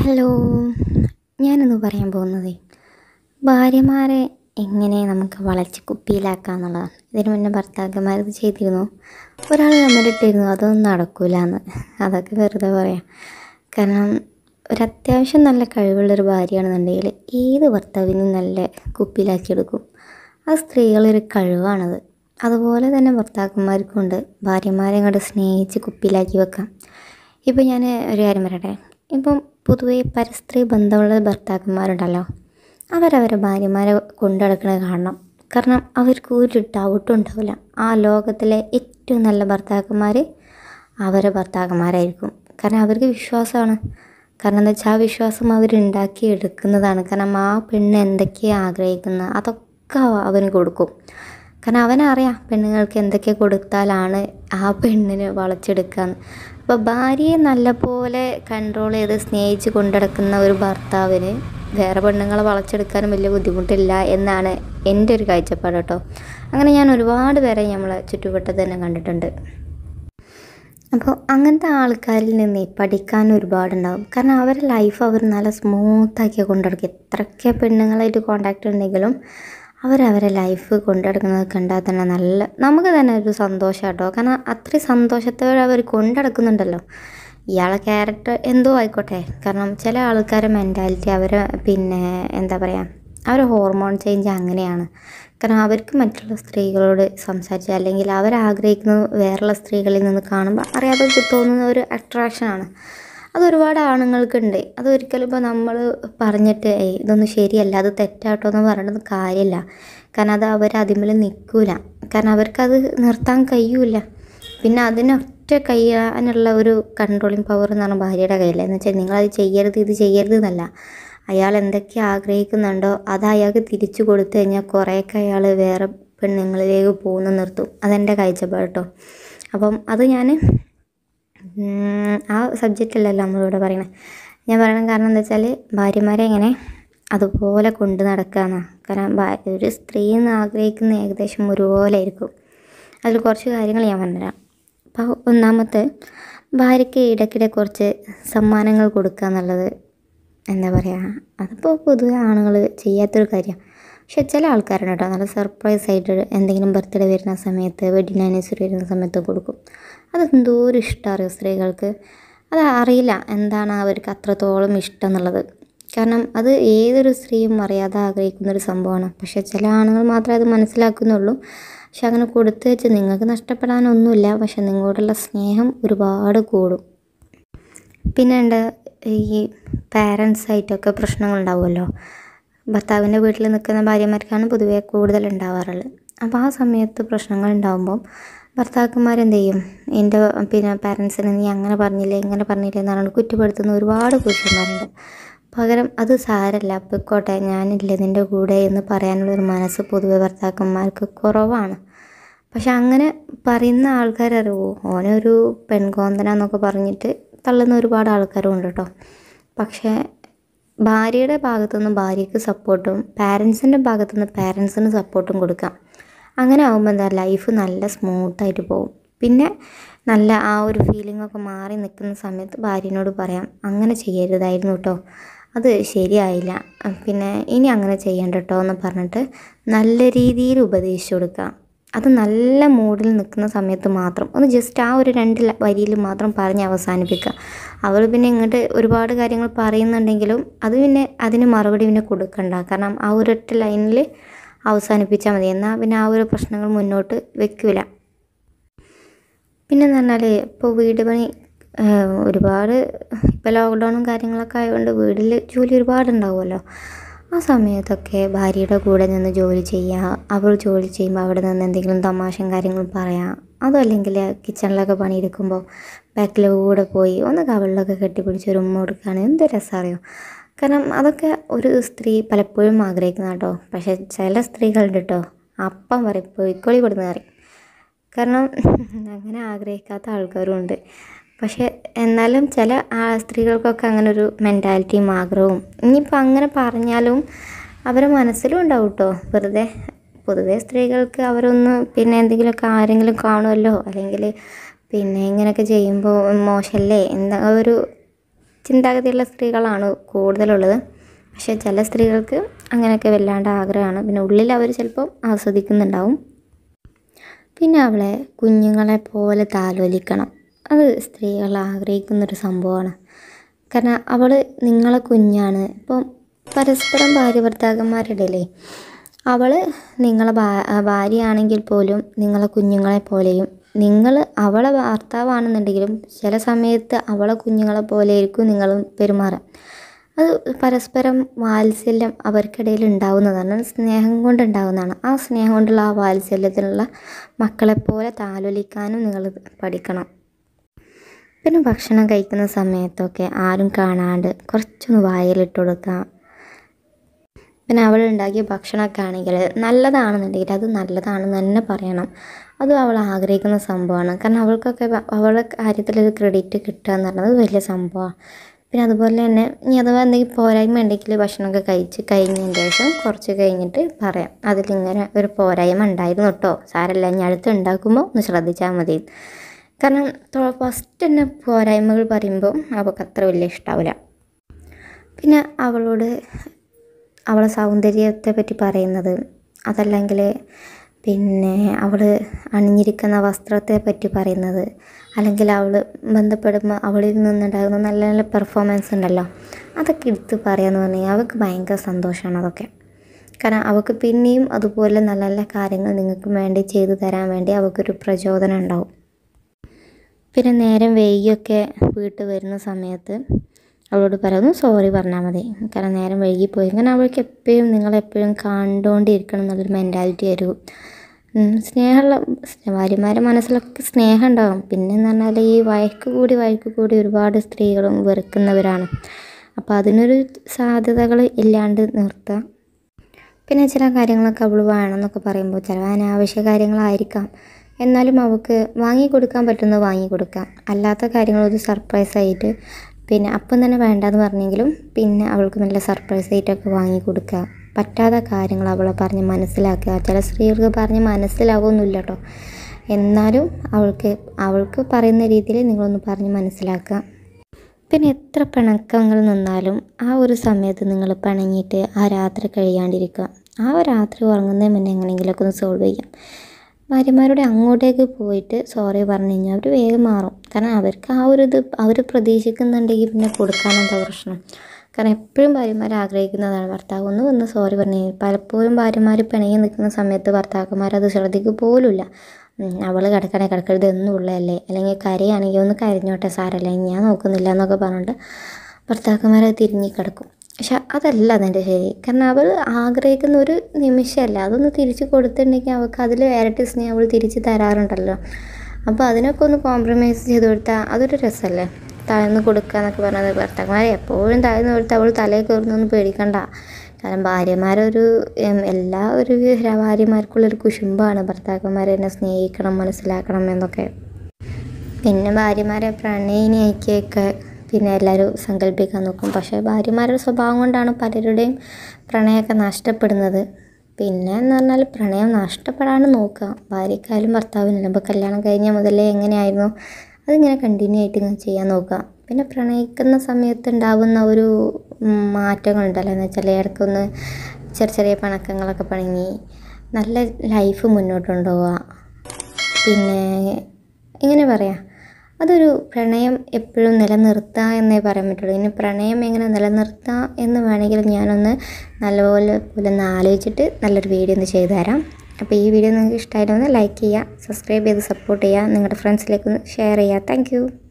hello ഞാനിന്ന് പറയാൻ പോകുന്നത് ഭാര്യമാരെ എങ്ങനെ നമുക്ക് വളച്ച് കുപ്പിയിലാക്കാം എന്നുള്ളതാണ് ഇതിനു മുന്നേ ഭർത്താക്കന്മാർ ഇത് ചെയ്തിരുന്നു ഒരാൾ നമ്മളിട്ടിരുന്നു അതൊന്നും നടക്കൂല എന്ന് അതൊക്കെ വെറുതെ പറയാം കാരണം ഒരു അത്യാവശ്യം നല്ല കഴിവുള്ളൊരു ഭാര്യയാണെന്നുണ്ടെങ്കിൽ ഏത് ഭർത്താവിനും നല്ല കുപ്പിയിലാക്കിയെടുക്കും ആ സ്ത്രീകളൊരു കഴിവാണത് അതുപോലെ തന്നെ ഭർത്താക്കന്മാർക്കുണ്ട് ഭാര്യമാരെ അങ്ങോട്ട് സ്നേഹിച്ച് കുപ്പിയിലാക്കി വെക്കാം ഇപ്പം ഞാൻ ഒരു കാര്യം പറയട്ടെ ഇപ്പം പൊതുവെ പരസ്ത്രീ ബന്ധമുള്ള ഭർത്താക്കന്മാരുണ്ടല്ലോ അവരവരെ ഭാര്യമാരെ കൊണ്ടു കാരണം കാണണം കാരണം അവർക്ക് ഒരു ഡൗട്ടും ഉണ്ടാവില്ല ആ ലോകത്തിലെ ഏറ്റവും നല്ല ഭർത്താക്കന്മാർ അവരെ ഭർത്താക്കന്മാരായിരിക്കും കാരണം അവർക്ക് വിശ്വാസമാണ് കാരണം എന്താ വെച്ചാൽ ആ വിശ്വാസം അവരുണ്ടാക്കി എടുക്കുന്നതാണ് കാരണം ആ പെണ്ണ് എന്തൊക്കെയാണ് ആഗ്രഹിക്കുന്നത് അതൊക്കെ അവന് കൊടുക്കും കാരണം അവനറിയാം പെണ്ണുങ്ങൾക്ക് എന്തൊക്കെ കൊടുത്താലാണ് ആ പെണ്ണിനെ വളച്ചെടുക്കുക അപ്പോൾ ഭാര്യയെ നല്ലപോലെ കൺട്രോൾ ചെയ്ത് സ്നേഹിച്ച് കൊണ്ടിടക്കുന്ന ഒരു ഭർത്താവിന് വേറെ പെണ്ണുങ്ങളെ വളച്ചെടുക്കാനും വലിയ ബുദ്ധിമുട്ടില്ല എന്നാണ് എൻ്റെ ഒരു കാഴ്ചപ്പാട് കേട്ടോ അങ്ങനെ ഞാൻ ഒരുപാട് പേരെ നമ്മളെ ചുറ്റുവട്ടത്ത് തന്നെ കണ്ടിട്ടുണ്ട് അപ്പോൾ അങ്ങനത്തെ ആൾക്കാരിൽ നിന്ന് പഠിക്കാൻ ഒരുപാടുണ്ടാകും കാരണം അവരുടെ ലൈഫ് അവർ നല്ല സ്മൂത്താക്കി കൊണ്ടിടക്കും എത്രയൊക്കെ പെണ്ണുങ്ങളായിട്ട് കോണ്ടാക്റ്റ് ഉണ്ടെങ്കിലും അവരവരെ ലൈഫ് കൊണ്ടു നടക്കുന്നത് കണ്ടാൽ തന്നെ നല്ല നമുക്ക് തന്നെ ഒരു സന്തോഷം കേട്ടോ കാരണം അത്രയും സന്തോഷത്തോടെ അവർ കൊണ്ടു ഇയാളെ ക്യാരക്ടർ എന്തോ ആയിക്കോട്ടെ കാരണം ചില ആൾക്കാരെ മെൻറ്റാലിറ്റി അവർ പിന്നെ എന്താ പറയുക അവരെ ഹോർമോൺ ചേഞ്ച് അങ്ങനെയാണ് കാരണം അവർക്ക് മറ്റുള്ള സ്ത്രീകളോട് സംസാരിച്ച് അല്ലെങ്കിൽ അവരാഗ്രഹിക്കുന്നത് വേറെയുള്ള സ്ത്രീകളിൽ നിന്ന് കാണുമ്പോൾ അറിയാതെ തോന്നുന്ന ഒരു അട്രാക്ഷനാണ് അതൊരുപാട് ആണുങ്ങൾക്കുണ്ട് അതൊരിക്കലും ഇപ്പോൾ നമ്മൾ പറഞ്ഞിട്ട് ഏയ് ഇതൊന്നും ശരിയല്ല അത് തെറ്റാട്ടോ എന്ന് പറയുന്നത് കാര്യമില്ല കാരണം അത് അവർ അതിമേൽ നിൽക്കില്ല കാരണം അവർക്കത് നിർത്താൻ കഴിയൂല പിന്നെ അതിനൊറ്റ കഴിയാനുള്ള ഒരു കൺട്രോളിങ് പവർ എന്നാണ് ഭാര്യയുടെ കയ്യിൽ എന്ന് വെച്ചാൽ നിങ്ങളത് ചെയ്യരുത് ഇത് ചെയ്യരുത് എന്നല്ല അയാൾ എന്തൊക്കെ ആഗ്രഹിക്കുന്നുണ്ടോ അത് അയാൾക്ക് തിരിച്ചു കൊടുത്തു കഴിഞ്ഞാൽ കുറേയൊക്കെ അയാൾ വേറെ പെണ്ണുങ്ങളിലേക്ക് പോകുന്ന നിർത്തും അതെൻ്റെ കാഴ്ചപ്പാട് കേട്ടോ അപ്പം അത് ഞാൻ ആ സബ്ജക്റ്റല്ലല്ലോ നമ്മളിവിടെ പറയണത് ഞാൻ പറയണ കാരണം എന്താ വെച്ചാൽ ഭാര്യമാരെ എങ്ങനെ അതുപോലെ കൊണ്ട് നടക്കുകയെന്നാണ് കാരണം ഒരു സ്ത്രീ എന്ന് ആഗ്രഹിക്കുന്ന ഏകദേശം ഒരുപോലെ ആയിരിക്കും അതിൽ കുറച്ച് കാര്യങ്ങൾ ഞാൻ പറഞ്ഞുതരാം അപ്പോൾ ഒന്നാമത്തെ ഭാര്യയ്ക്ക് ഇടയ്ക്കിടെ കുറച്ച് സമ്മാനങ്ങൾ കൊടുക്കുക എന്നുള്ളത് എന്താ പറയുക അതിപ്പോൾ പൊതുവെ ആണുങ്ങൾ ചെയ്യാത്തൊരു കാര്യമാണ് പക്ഷെ ചില ആൾക്കാരുണ്ട് കേട്ടോ നല്ല സർപ്രൈസ് ആയിട്ട് എന്തെങ്കിലും ബർത്ത്ഡേ വരുന്ന സമയത്ത് വെഡിങ് ആനിവേഴ്സറി വരുന്ന സമയത്ത് കൊടുക്കും അതെന്തോ ഒരു ഇഷ്ടമാണ് സ്ത്രീകൾക്ക് അത് അറിയില്ല എന്താണ് അവർക്ക് അത്രത്തോളം ഇഷ്ടം എന്നുള്ളത് കാരണം അത് ഏതൊരു സ്ത്രീയും അറിയാതെ ആഗ്രഹിക്കുന്ന ഒരു സംഭവമാണ് പക്ഷേ ചില ആണുങ്ങൾ മാത്രമേ അത് മനസ്സിലാക്കുന്നുള്ളൂ പക്ഷെ അങ്ങനെ കൊടുത്തു വെച്ച് നിങ്ങൾക്ക് നഷ്ടപ്പെടാനൊന്നുമില്ല പക്ഷെ നിങ്ങളോടുള്ള സ്നേഹം ഒരുപാട് കൂടും പിന്നെ ഉണ്ട് ഈ പാരൻസായിട്ടൊക്കെ പ്രശ്നങ്ങളുണ്ടാവുമല്ലോ ഭർത്താവിൻ്റെ വീട്ടിൽ നിൽക്കുന്ന ഭാര്യമാർക്കാണ് പൊതുവെ കൂടുതൽ ഉണ്ടാവാറുള്ളത് അപ്പോൾ ആ സമയത്ത് പ്രശ്നങ്ങൾ ഉണ്ടാകുമ്പം ഭർത്താക്കന്മാർ എന്ത് ചെയ്യും എൻ്റെ പിന്നെ പാരൻസിന് നീ അങ്ങനെ പറഞ്ഞില്ലേ ഇങ്ങനെ പറഞ്ഞില്ലേ എന്നാണ് കുറ്റപ്പെടുത്തുന്ന ഒരുപാട് പുരുഷന്മാരുണ്ട് പകരം അത് സാരല്ല പൊയ്ക്കോട്ടെ ഞാനില്ല നിൻ്റെ കൂടെ എന്ന് പറയാനുള്ള ഒരു മനസ്സ് പൊതുവെ ഭർത്താക്കന്മാർക്ക് കുറവാണ് പക്ഷെ അങ്ങനെ പറയുന്ന ആൾക്കാരറിവോ ഓനൊരു പെൺകോന്തന എന്നൊക്കെ പറഞ്ഞിട്ട് തള്ളുന്ന ഒരുപാട് ആൾക്കാരും ഉണ്ട് കേട്ടോ പക്ഷേ ഭാര്യയുടെ ഭാഗത്തുനിന്ന് ഭാര്യയ്ക്ക് സപ്പോർട്ടും പാരൻസിൻ്റെ ഭാഗത്തുനിന്ന് പാരൻസിന് സപ്പോർട്ടും കൊടുക്കാം അങ്ങനെ ആകുമ്പോൾ എന്താ ലൈഫ് നല്ല സ്മൂത്തായിട്ട് പോകും പിന്നെ നല്ല ആ ഒരു ഫീലിംഗ് ഒക്കെ മാറി നിൽക്കുന്ന സമയത്ത് ഭാര്യനോട് പറയാം അങ്ങനെ ചെയ്യരുതായിരുന്നു കേട്ടോ അത് ശരിയായില്ല പിന്നെ ഇനി അങ്ങനെ ചെയ്യണ്ട കേട്ടോ എന്ന് പറഞ്ഞിട്ട് നല്ല രീതിയിൽ ഉപദേശിച്ചു കൊടുക്കാം അത് നല്ല മൂഡിൽ നിൽക്കുന്ന സമയത്ത് മാത്രം ഒന്ന് ജസ്റ്റ് ആ ഒരു രണ്ട് വരിയിൽ മാത്രം പറഞ്ഞ് അവസാനിപ്പിക്കുക അവൾ പിന്നെ ഇങ്ങോട്ട് ഒരുപാട് കാര്യങ്ങൾ പറയുന്നുണ്ടെങ്കിലും അത് പിന്നെ അതിന് മറുപടി പിന്നെ കൊടുക്കണ്ട കാരണം ആ ഒരൊറ്റ ലൈനിൽ അവസാനിപ്പിച്ചാൽ മതി എന്നാൽ പിന്നെ ആ ഒരു പ്രശ്നങ്ങൾ മുന്നോട്ട് വെക്കില്ല പിന്നെ എന്ന് പറഞ്ഞാൽ ഇപ്പോൾ വീട് പണി ഒരുപാട് ഇപ്പോൾ ലോക്ക്ഡൗണും കാര്യങ്ങളൊക്കെ ആയതുകൊണ്ട് വീട്ടിൽ ജോലി ഒരുപാടുണ്ടാവുമല്ലോ ആ സമയത്തൊക്കെ ഭാര്യയുടെ കൂടെ നിന്ന് ജോലി ചെയ്യുക അവൾ ജോലി ചെയ്യുമ്പോൾ അവിടെ നിന്ന് എന്തെങ്കിലും തമാശയും കാര്യങ്ങളും പറയാം അതും അല്ലെങ്കിൽ കിച്ചണിലൊക്കെ പണിയെടുക്കുമ്പോൾ ബാക്കിലെ കൂടെ പോയി ഒന്ന് കവളിലൊക്കെ കെട്ടിപ്പിടിച്ച് ഒരു ഉമ്മ കൊടുക്കുകയാണ് എന്ത് രസമറിയോ കാരണം അതൊക്കെ ഒരു സ്ത്രീ പലപ്പോഴും ആഗ്രഹിക്കുന്ന കേട്ടോ പക്ഷേ ചില സ്ത്രീകളുണ്ട് കേട്ടോ അപ്പം പറയും പൊയ്ക്കൊളി കൊടുന്ന് പറയും കാരണം അങ്ങനെ ആഗ്രഹിക്കാത്ത ആൾക്കാരും ഉണ്ട് പക്ഷേ എന്നാലും ചില സ്ത്രീകൾക്കൊക്കെ അങ്ങനെ ഒരു മെൻറ്റാലിറ്റിയും ആഗ്രഹവും ഇനിയിപ്പോൾ അങ്ങനെ പറഞ്ഞാലും അവരെ മനസ്സിലും ഉണ്ടാവും കേട്ടോ വെറുതെ പൊതുവേ സ്ത്രീകൾക്ക് അവരൊന്ന് പിന്നെ എന്തെങ്കിലുമൊക്കെ ആരെങ്കിലും കാണുമല്ലോ അല്ലെങ്കിൽ പിന്നെ ഇങ്ങനെയൊക്കെ ചെയ്യുമ്പോൾ മോശമല്ലേ എന്താ ഒരു ചിന്താഗതിയുള്ള സ്ത്രീകളാണ് കൂടുതലുള്ളത് പക്ഷേ ചില സ്ത്രീകൾക്ക് അങ്ങനെയൊക്കെ വല്ലാണ്ട് ആഗ്രഹമാണ് പിന്നെ ഉള്ളിൽ അവർ ചിലപ്പോൾ ആസ്വദിക്കുന്നുണ്ടാവും പിന്നെ അവളെ കുഞ്ഞുങ്ങളെ പോലെ താലോലിക്കണം അത് സ്ത്രീകൾ ആഗ്രഹിക്കുന്നൊരു സംഭവമാണ് കാരണം അവൾ നിങ്ങളെ കുഞ്ഞാണ് ഇപ്പം പരസ്പരം ഭാര്യ ഭർത്താക്കന്മാരുടെയല്ലേ അവൾ നിങ്ങളെ ഭാര്യയാണെങ്കിൽ പോലും നിങ്ങളെ കുഞ്ഞുങ്ങളെ പോലെയും നിങ്ങൾ അവളെ ഭർത്താവാണെന്നുണ്ടെങ്കിലും ചില സമയത്ത് അവളെ കുഞ്ഞുങ്ങളെ പോലെ ആയിരിക്കും നിങ്ങൾ പെരുമാറാം അത് പരസ്പരം വാത്സല്യം അവർക്കിടയിൽ ഉണ്ടാവുന്നതാണ് സ്നേഹം കൊണ്ടുണ്ടാവുന്നതാണ് ആ സ്നേഹം കൊണ്ടുള്ള ആ വാത്സല്യത്തിലുള്ള മക്കളെപ്പോലെ താലോലിക്കാനും നിങ്ങൾ പഠിക്കണം പിന്നെ ഭക്ഷണം കഴിക്കുന്ന സമയത്തൊക്കെ ആരും കാണാണ്ട് കുറച്ചൊന്ന് വായിലിട്ട് കൊടുക്കാം പിന്നെ അവൾ ഉണ്ടാക്കിയ ഭക്ഷണമൊക്കെ ആണെങ്കിൽ നല്ലതാണെന്നുണ്ടെങ്കിൽ അത് നല്ലതാണെന്ന് തന്നെ പറയണം അതും അവൾ ആഗ്രഹിക്കുന്ന സംഭവമാണ് കാരണം അവൾക്കൊക്കെ അവളുടെ കാര്യത്തിലൊരു ക്രെഡിറ്റ് കിട്ടുക എന്ന് പറയുന്നത് വലിയ സംഭവമാണ് പിന്നെ അതുപോലെ തന്നെ ഇനി അഥവാ എന്തെങ്കിലും പോരായ്മ ഉണ്ടെങ്കിൽ ഭക്ഷണമൊക്കെ കഴിച്ച് കഴിഞ്ഞതിന് ശേഷം കുറച്ച് കഴിഞ്ഞിട്ട് പറയാം അതിലിങ്ങനെ ഒരു പോരായ്മ ഉണ്ടായിരുന്നു കേട്ടോ സാരല്ല ഇനി അടുത്ത് ഉണ്ടാക്കുമ്പോൾ ഒന്ന് ശ്രദ്ധിച്ചാൽ മതി കാരണം ഫസ്റ്റ് തന്നെ പോരായ്മകൾ പറയുമ്പോൾ അവൾക്ക് അത്ര വലിയ ഇഷ്ടാവില്ല പിന്നെ അവളോട് അവളെ സൗന്ദര്യത്തെ പറ്റി പറയുന്നത് അതല്ലെങ്കിൽ പിന്നെ അവൾ അണിഞ്ഞിരിക്കുന്ന വസ്ത്രത്തെ പറ്റി പറയുന്നത് അല്ലെങ്കിൽ അവൾ ബന്ധപ്പെടുമ്പോൾ അവളിൽ നിന്നുണ്ടാകുന്ന നല്ല നല്ല പെർഫോമൻസ് ഉണ്ടല്ലോ അതൊക്കെ എടുത്ത് പറയാമെന്ന് പറഞ്ഞാൽ അവൾക്ക് ഭയങ്കര സന്തോഷമാണ് അതൊക്കെ കാരണം അവൾക്ക് പിന്നെയും അതുപോലെ നല്ല നല്ല കാര്യങ്ങൾ നിങ്ങൾക്ക് വേണ്ടി ചെയ്തു തരാൻ വേണ്ടി അവൾക്കൊരു പ്രചോദനം ഉണ്ടാവും പിന്നെ നേരം വൈകിയൊക്കെ വീട്ടിൽ വരുന്ന സമയത്ത് അവളോട് പറയുന്നു സോറി പറഞ്ഞാൽ മതി കാരണം നേരം വൈകിപ്പോയി കാരണം അവൾക്ക് എപ്പോഴും നിങ്ങളെപ്പോഴും കണ്ടുകൊണ്ടിരിക്കണം എന്നുള്ളൊരു മെൻറ്റാലിറ്റി ആയിരുന്നു സ്നേഹമുള്ള ഭാര്യമാരെ മനസ്സിലൊക്കെ സ്നേഹം ഉണ്ടാകും പിന്നെന്ന് പറഞ്ഞാൽ ഈ വഴക്ക് കൂടി വഴക്ക് കൂടി ഒരുപാട് സ്ത്രീകളും വെറുക്കുന്നവരാണ് അപ്പോൾ അതിനൊരു സാധ്യതകൾ ഇല്ലാണ്ട് നിർത്താം പിന്നെ ചില കാര്യങ്ങളൊക്കെ അവൾ വേണമെന്നൊക്കെ പറയുമ്പോൾ ചില അനാവശ്യ കാര്യങ്ങളായിരിക്കാം എന്നാലും അവൾക്ക് വാങ്ങിക്കൊടുക്കാൻ പറ്റുന്നത് വാങ്ങിക്കൊടുക്കാം അല്ലാത്ത കാര്യങ്ങളൊരു സർപ്രൈസായിട്ട് പിന്നെ അപ്പം തന്നെ വേണ്ടാന്ന് പറഞ്ഞെങ്കിലും പിന്നെ അവൾക്ക് നല്ല സർപ്രൈസ് ആയിട്ടൊക്കെ വാങ്ങി കൊടുക്കാം പറ്റാത്ത കാര്യങ്ങൾ അവളെ പറഞ്ഞ് മനസ്സിലാക്കുക ചില സ്ത്രീകൾക്ക് പറഞ്ഞ് മനസ്സിലാവുമൊന്നുമില്ല കേട്ടോ എന്നാലും അവൾക്ക് അവൾക്ക് പറയുന്ന രീതിയിൽ നിങ്ങളൊന്ന് പറഞ്ഞ് മനസ്സിലാക്കുക പിന്നെ എത്ര പിണക്കങ്ങൾ നിന്നാലും ആ ഒരു സമയത്ത് നിങ്ങൾ പിണങ്ങിയിട്ട് ആ രാത്രി കഴിയാണ്ടിരിക്കുക ആ രാത്രി ഉറങ്ങുന്നതിന് മുന്നേ എങ്ങനെയെങ്കിലുമൊക്കെ ഒന്ന് സോൾവ് ചെയ്യാം ഭാര്യമാരുടെ അങ്ങോട്ടേക്ക് പോയിട്ട് സോറി പറഞ്ഞു കഴിഞ്ഞാൽ അവർ വേഗം മാറും കാരണം അവർക്ക് ആ ഒരു ഇത് അവർ പ്രതീക്ഷിക്കുന്നുണ്ടെങ്കിൽ പിന്നെ കൊടുക്കാനെന്താ പ്രശ്നം കാരണം എപ്പോഴും ഭാര്യമാർ ആഗ്രഹിക്കുന്നതാണ് ഭർത്താവ് ഒന്ന് വന്ന് സോറി പറഞ്ഞു പലപ്പോഴും ഭാര്യമാർ പിണങ്ങി നിൽക്കുന്ന സമയത്ത് ഭർത്താക്കന്മാർ അത് ശ്രദ്ധിക്കുക പോലുമില്ല അവൾ കിടക്കണേ കിടക്കരുത് എന്നുള്ളതല്ലേ അല്ലെങ്കിൽ കരയാണെങ്കിൽ ഒന്ന് കരഞ്ഞോട്ടെ സാരല്ലേ ഞാൻ നോക്കുന്നില്ല എന്നൊക്കെ പറഞ്ഞിട്ട് ഭർത്താക്കന്മാരത് തിരിഞ്ഞു കിടക്കും പക്ഷെ അതല്ല അതിൻ്റെ ശരി കാരണം അവൾ ആഗ്രഹിക്കുന്ന ഒരു നിമിഷമല്ല അതൊന്ന് തിരിച്ച് കൊടുത്തിട്ടുണ്ടെങ്കിൽ അവൾക്ക് അതിൽ ഇരട്ടി സ്നേഹം അവൾ തിരിച്ച് തരാറുണ്ടല്ലോ അപ്പോൾ അതിനൊക്കെ ഒന്ന് കോംപ്രമൈസ് ചെയ്ത് കൊടുത്താൽ അതൊരു രസമല്ലേ താഴ്ന്നു കൊടുക്കുക എന്നൊക്കെ പറഞ്ഞത് ഭർത്താക്കന്മാരെ എപ്പോഴും താഴ്ന്നു കൊടുത്ത് അവൾ തലയിൽ കയറുന്നൊന്നും പേടിക്കണ്ട കാരണം ഭാര്യമാരൊരു എല്ലാ ഒരു ഭാര്യമാർക്കുള്ളൊരു കുശുമ്പാണ് ഭർത്താക്കന്മാരെ എന്നെ സ്നേഹിക്കണം മനസ്സിലാക്കണം എന്നൊക്കെ പിന്നെ ഭാര്യമാരെ പ്രണയിനിയൊക്കെ പിന്നെ എല്ലാവരും സങ്കല്പിക്കാൻ നോക്കും പക്ഷേ ഭാര്യമാരുടെ സ്വഭാവം കൊണ്ടാണ് പലരുടെയും പ്രണയമൊക്കെ നഷ്ടപ്പെടുന്നത് പിന്നെ എന്ന് പറഞ്ഞാൽ പ്രണയം നഷ്ടപ്പെടാണ്ട് നോക്കുക ഭാര്യക്കായാലും ഭർത്താവിനല്ല ഇപ്പോൾ കല്യാണം കഴിഞ്ഞ മുതലേ എങ്ങനെയായിരുന്നു അതിങ്ങനെ കണ്ടിന്യൂ ആയിട്ട് ഇങ്ങനെ ചെയ്യാൻ നോക്കുക പിന്നെ പ്രണയിക്കുന്ന സമയത്ത് ഉണ്ടാകുന്ന ഒരു മാറ്റങ്ങളുണ്ടല്ലോ എന്ന് വെച്ചാൽ ഇടയ്ക്കൊന്ന് ചെറിയ ചെറിയ പണക്കങ്ങളൊക്കെ പണങ്ങി നല്ല ലൈഫ് മുന്നോട്ട് കൊണ്ടുപോവുക പിന്നെ എങ്ങനെ പറയാം അതൊരു പ്രണയം എപ്പോഴും നിലനിർത്താം എന്നേ പറയാൻ പറ്റുള്ളൂ ഇനി പ്രണയം എങ്ങനെ നിലനിർത്താം എന്ന് വേണമെങ്കിൽ ഞാനൊന്ന് നല്ലപോലെ പോലെ ഒന്ന് ആലോചിച്ചിട്ട് നല്ലൊരു വീഡിയോ ഒന്ന് ചെയ്തു തരാം അപ്പോൾ ഈ വീഡിയോ നിങ്ങൾക്ക് ഇഷ്ടമായിട്ടൊന്ന് ലൈക്ക് ചെയ്യുക സബ്സ്ക്രൈബ് ചെയ്ത് സപ്പോർട്ട് ചെയ്യുക നിങ്ങളുടെ ഫ്രണ്ട്സിലേക്കൊന്ന് ഷെയർ ചെയ്യുക താങ്ക്